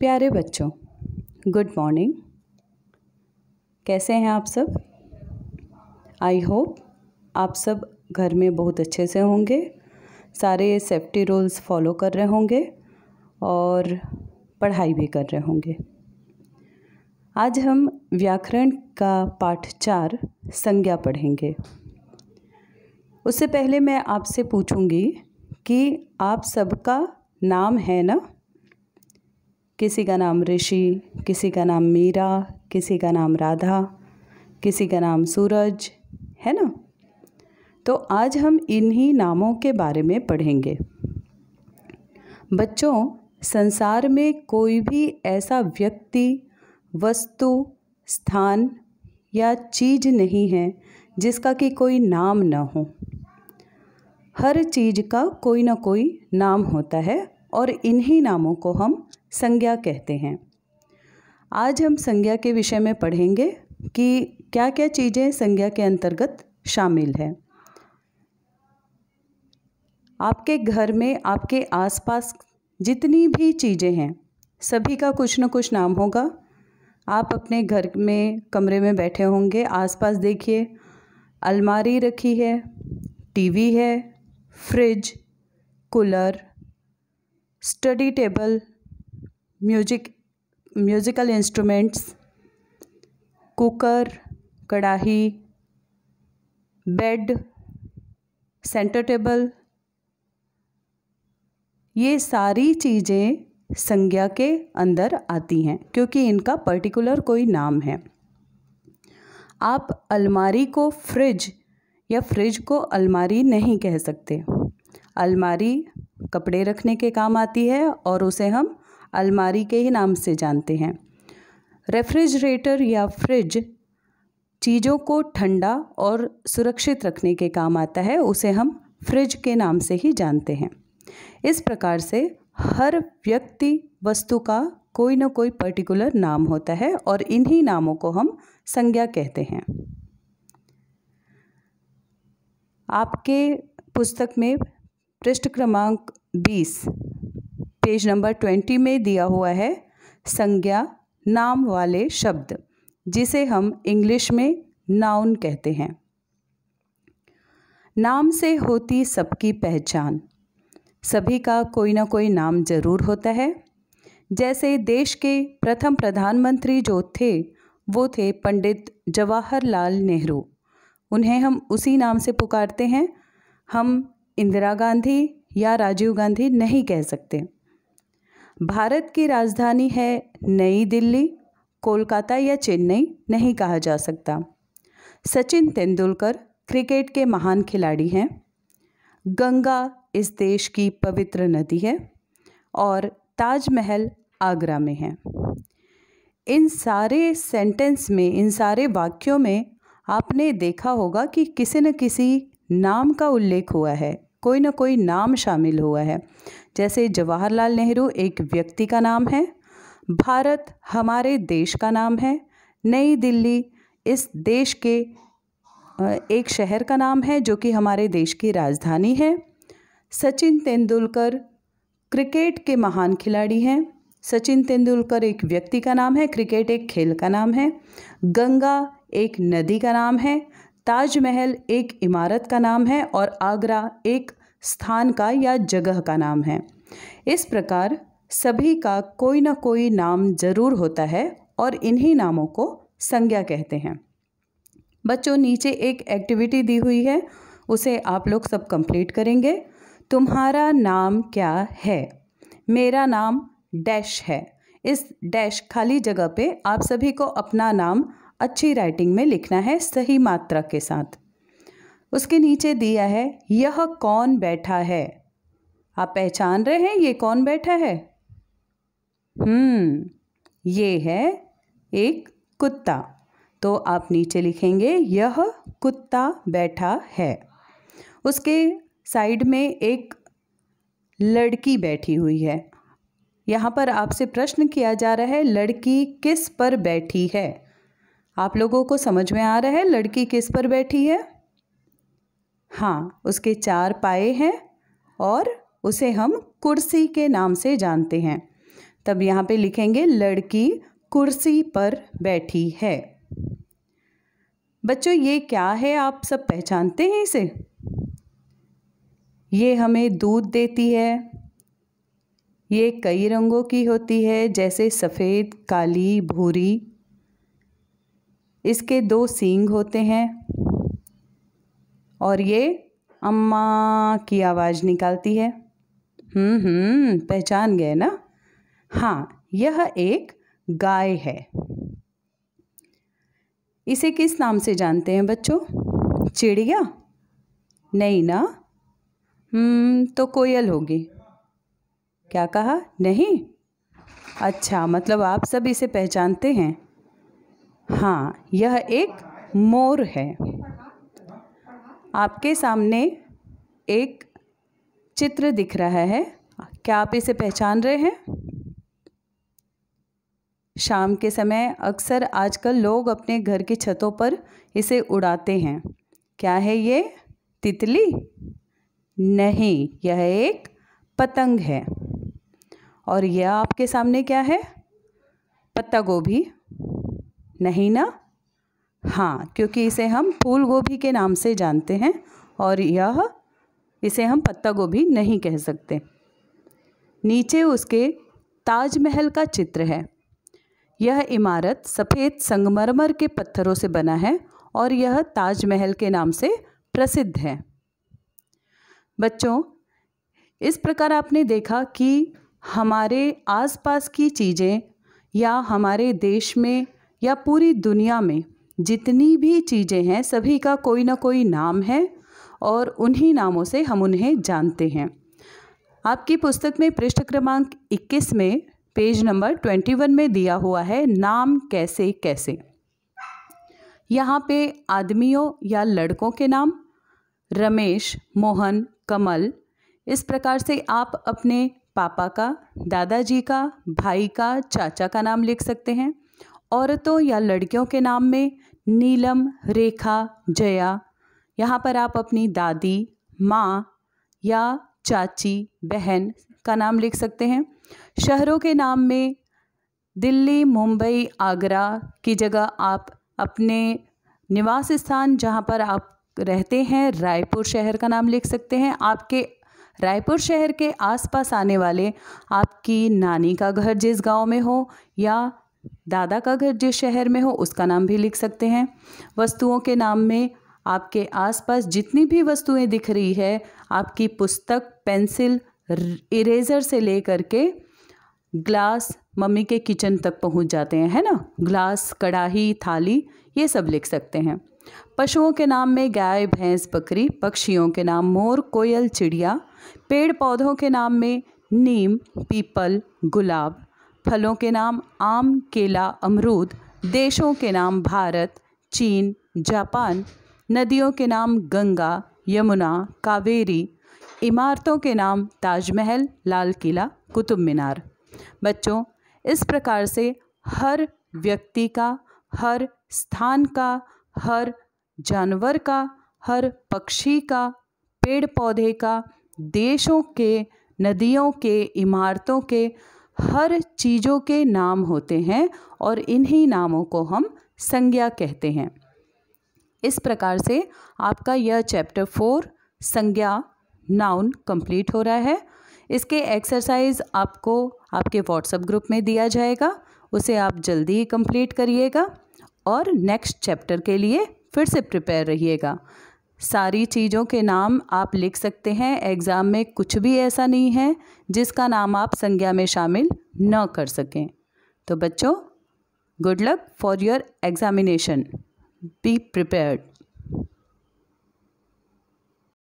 प्यारे बच्चों good morning कैसे हैं आप सब आई होप आप सब घर में बहुत अच्छे से होंगे सारे सेफ्टी रूल्स फॉलो कर रहे होंगे और पढ़ाई भी कर रहे होंगे आज हम व्याकरण का पाठ चार संज्ञा पढ़ेंगे उससे पहले मैं आपसे पूछूंगी कि आप सबका नाम है ना किसी का नाम ऋषि किसी का नाम मीरा किसी का नाम राधा किसी का नाम सूरज है ना तो आज हम इन्हीं नामों के बारे में पढ़ेंगे बच्चों संसार में कोई भी ऐसा व्यक्ति वस्तु स्थान या चीज़ नहीं है जिसका कि कोई नाम ना हो हर चीज़ का कोई ना कोई नाम होता है और इन्हीं नामों को हम संज्ञा कहते हैं आज हम संज्ञा के विषय में पढ़ेंगे कि क्या क्या चीज़ें संज्ञा के अंतर्गत शामिल हैं आपके घर में आपके आसपास जितनी भी चीज़ें हैं सभी का कुछ ना कुछ नाम होगा आप अपने घर में कमरे में बैठे होंगे आसपास देखिए अलमारी रखी है टीवी है fridge cooler study table music musical instruments cooker कढ़ाही बेड सेंटर टेबल ये सारी चीज़ें संज्ञा के अंदर आती हैं क्योंकि इनका पर्टिकुलर कोई नाम है आप अलमारी को फ्रिज या फ्रिज को अलमारी नहीं कह सकते अलमारी कपड़े रखने के काम आती है और उसे हम अलमारी के ही नाम से जानते हैं रेफ्रिजरेटर या फ्रिज चीज़ों को ठंडा और सुरक्षित रखने के काम आता है उसे हम फ्रिज के नाम से ही जानते हैं इस प्रकार से हर व्यक्ति वस्तु का कोई ना कोई पर्टिकुलर नाम होता है और इन्हीं नामों को हम संज्ञा कहते हैं आपके पुस्तक में पृष्ठ क्रमांक बीस पेज नंबर ट्वेंटी में दिया हुआ है संज्ञा नाम वाले शब्द जिसे हम इंग्लिश में नाउन कहते हैं नाम से होती सबकी पहचान सभी का कोई ना कोई नाम जरूर होता है जैसे देश के प्रथम प्रधानमंत्री जो थे वो थे पंडित जवाहरलाल नेहरू उन्हें हम उसी नाम से पुकारते हैं हम इंदिरा गांधी या राजीव गांधी नहीं कह सकते भारत की राजधानी है नई दिल्ली कोलकाता या चेन्नई नहीं कहा जा सकता सचिन तेंदुलकर क्रिकेट के महान खिलाड़ी हैं गंगा इस देश की पवित्र नदी है और ताजमहल आगरा में है इन सारे सेंटेंस में इन सारे वाक्यों में आपने देखा होगा कि किसी न किसी नाम का उल्लेख हुआ है कोई ना कोई नाम शामिल हुआ है जैसे जवाहरलाल नेहरू एक व्यक्ति का नाम है भारत हमारे देश का नाम है नई दिल्ली इस देश के एक शहर का नाम है जो कि हमारे देश की राजधानी है सचिन तेंदुलकर क्रिकेट के महान खिलाड़ी हैं सचिन तेंदुलकर एक व्यक्ति का नाम है क्रिकेट एक खेल का नाम है गंगा एक नदी का नाम है ताजमहल एक इमारत का नाम है और आगरा एक स्थान का या जगह का नाम है इस प्रकार सभी का कोई ना कोई नाम जरूर होता है और इन्हीं नामों को संज्ञा कहते हैं बच्चों नीचे एक एक्टिविटी दी हुई है उसे आप लोग सब कंप्लीट करेंगे तुम्हारा नाम क्या है मेरा नाम डैश है इस डैश खाली जगह पे आप सभी को अपना नाम अच्छी राइटिंग में लिखना है सही मात्रा के साथ उसके नीचे दिया है यह कौन बैठा है आप पहचान रहे हैं ये कौन बैठा है हम्म ये है एक कुत्ता तो आप नीचे लिखेंगे यह कुत्ता बैठा है उसके साइड में एक लड़की बैठी हुई है यहाँ पर आपसे प्रश्न किया जा रहा है लड़की किस पर बैठी है आप लोगों को समझ में आ रहा है लड़की किस पर बैठी है हाँ उसके चार पाए हैं और उसे हम कुर्सी के नाम से जानते हैं तब यहाँ पे लिखेंगे लड़की कुर्सी पर बैठी है बच्चों ये क्या है आप सब पहचानते हैं इसे ये हमें दूध देती है ये कई रंगों की होती है जैसे सफ़ेद काली भूरी इसके दो सींग होते हैं और ये अम्मा की आवाज़ निकालती है हम्म, हम्म पहचान गए ना हाँ यह एक गाय है इसे किस नाम से जानते हैं बच्चों चिड़िया नहीं ना हम्म तो कोयल होगी क्या कहा नहीं अच्छा मतलब आप सब इसे पहचानते हैं हाँ यह एक मोर है आपके सामने एक चित्र दिख रहा है क्या आप इसे पहचान रहे हैं शाम के समय अक्सर आजकल लोग अपने घर की छतों पर इसे उड़ाते हैं क्या है ये तितली नहीं यह एक पतंग है और यह आपके सामने क्या है पत्ता गोभी नहीं ना हाँ क्योंकि इसे हम फूल गोभी के नाम से जानते हैं और यह इसे हम पत्ता गोभी नहीं कह सकते नीचे उसके ताजमहल का चित्र है यह इमारत सफ़ेद संगमरमर के पत्थरों से बना है और यह ताजमहल के नाम से प्रसिद्ध है बच्चों इस प्रकार आपने देखा कि हमारे आसपास की चीज़ें या हमारे देश में या पूरी दुनिया में जितनी भी चीज़ें हैं सभी का कोई ना कोई नाम है और उन्हीं नामों से हम उन्हें जानते हैं आपकी पुस्तक में पृष्ठ क्रमांक 21 में पेज नंबर 21 में दिया हुआ है नाम कैसे कैसे यहाँ पे आदमियों या लड़कों के नाम रमेश मोहन कमल इस प्रकार से आप अपने पापा का दादाजी का भाई का चाचा का नाम लिख सकते हैं औरतों या लड़कियों के नाम में नीलम रेखा जया यहाँ पर आप अपनी दादी माँ या चाची बहन का नाम लिख सकते हैं शहरों के नाम में दिल्ली मुंबई आगरा की जगह आप अपने निवास स्थान जहाँ पर आप रहते हैं रायपुर शहर का नाम लिख सकते हैं आपके रायपुर शहर के आसपास आने वाले आपकी नानी का घर जिस गांव में हो या दादा का घर जिस शहर में हो उसका नाम भी लिख सकते हैं वस्तुओं के नाम में आपके आसपास जितनी भी वस्तुएं दिख रही है आपकी पुस्तक पेंसिल इरेजर से ले करके ग्लास मम्मी के किचन तक पहुंच जाते हैं है ना ग्लास कढ़ाही थाली ये सब लिख सकते हैं पशुओं के नाम में गाय भैंस बकरी पक्षियों के नाम मोर कोयल चिड़िया पेड़ पौधों के नाम में नीम पीपल गुलाब फलों के नाम आम केला अमरूद देशों के नाम भारत चीन जापान नदियों के नाम गंगा यमुना कावेरी इमारतों के नाम ताजमहल लाल किला कुतुब मीनार बच्चों इस प्रकार से हर व्यक्ति का हर स्थान का हर जानवर का हर पक्षी का पेड़ पौधे का देशों के नदियों के इमारतों के हर चीज़ों के नाम होते हैं और इन्हीं नामों को हम संज्ञा कहते हैं इस प्रकार से आपका यह चैप्टर फोर संज्ञा नाउन कंप्लीट हो रहा है इसके एक्सरसाइज आपको आपके व्हाट्सएप ग्रुप में दिया जाएगा उसे आप जल्दी ही कंप्लीट करिएगा और नेक्स्ट चैप्टर के लिए फिर से प्रिपेयर रहिएगा सारी चीज़ों के नाम आप लिख सकते हैं एग्ज़ाम में कुछ भी ऐसा नहीं है जिसका नाम आप संज्ञा में शामिल न कर सकें तो बच्चों good luck for your examination be prepared